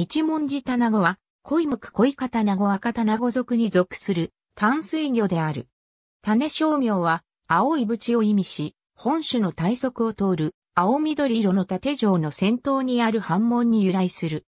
一文字棚子は、恋むく恋方棚子赤棚子族に属する淡水魚である。種商名は、青い縁を意味し、本種の体側を通る青緑色の縦状の先頭にある半門に由来する。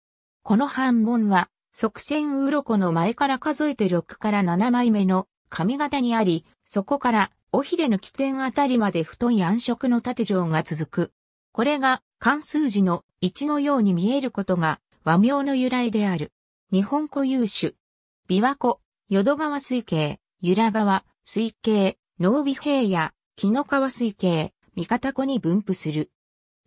この半門は、側線鱗の前から数えて6から7枚目の髪型にあり、そこから尾ひれの起点あたりまで太い暗色の縦状が続く。これが関数字の1のように見えることが和名の由来である。日本固有種。琵琶湖、淀川水系、由良川、水系、濃尾平野、木の川水系、三方湖に分布する。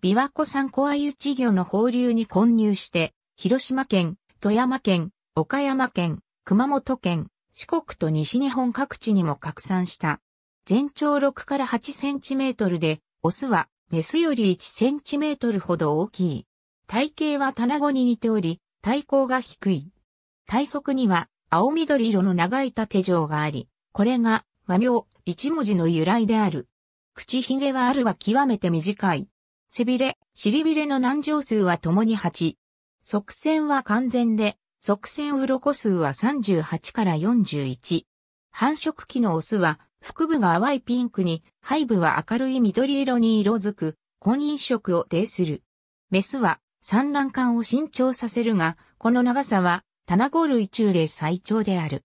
琵琶湖産湖鮎稚魚の放流に混入して、広島県、富山県、岡山県、熊本県、四国と西日本各地にも拡散した。全長6から8センチメートルで、オスはメスより1センチメートルほど大きい。体型はタナゴに似ており、体高が低い。体側には青緑色の長い縦状があり、これが和名一文字の由来である。口ひげはあるは極めて短い。背びれ、尻びれの南上数は共に8。側線は完全で、側線鱗数は38から41。繁殖期のオスは、腹部が淡いピンクに、背部は明るい緑色に色づく、婚姻色を呈する。メスは産卵管を伸長させるが、この長さは、棚子類中で最長である。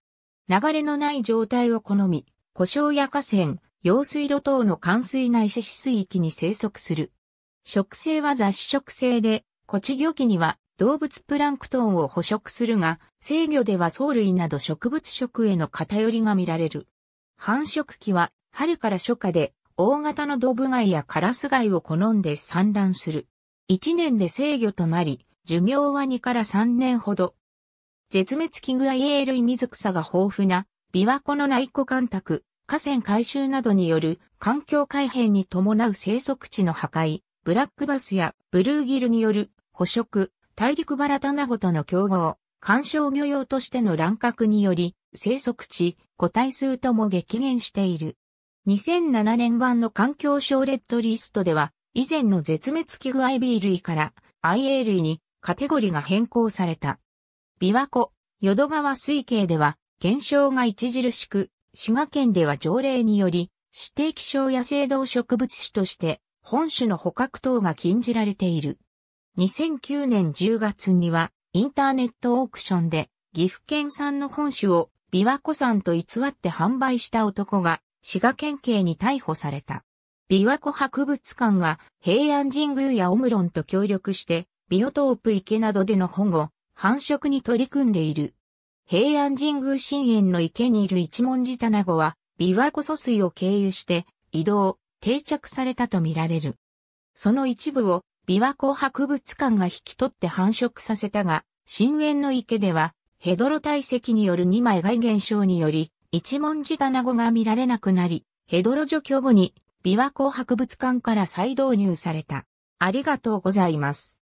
流れのない状態を好み、故障や河川、用水路等の冠水内死死水域に生息する。食性は雑食性で、コチ魚器には動物プランクトンを捕食するが、制魚では藻類など植物食への偏りが見られる。繁殖期は春から初夏で、大型のドブ貝やカラス貝を好んで産卵する。1年で制御となり、寿命は2から3年ほど。絶滅危惧エル水草が豊富な、琵琶湖の内湖干拓、河川改修などによる環境改変に伴う生息地の破壊、ブラックバスやブルーギルによる捕食、大陸バラ卵との競合、干渉漁用としての乱獲により、生息地、個体数とも激減している。2007年版の環境省レッドリストでは、以前の絶滅危惧 IB 類から IA 類にカテゴリが変更された。琵琶湖、淀川水系では減少が著しく、滋賀県では条例により指定気象野生動植物種として本種の捕獲等が禁じられている。2009年10月にはインターネットオークションで岐阜県産の本種を琵琶湖産と偽って販売した男が滋賀県警に逮捕された。琵琶湖博物館が平安神宮やオムロンと協力してビオトープ池などでの保護、繁殖に取り組んでいる。平安神宮神園の池にいる一文字子は琵琶湖疎水を経由して移動、定着されたとみられる。その一部を琵琶湖博物館が引き取って繁殖させたが、深淵の池ではヘドロ体積による二枚貝現象により、一文字棚子が見られなくなり、ヘドロ除去後に琵琶湖博物館から再導入された。ありがとうございます。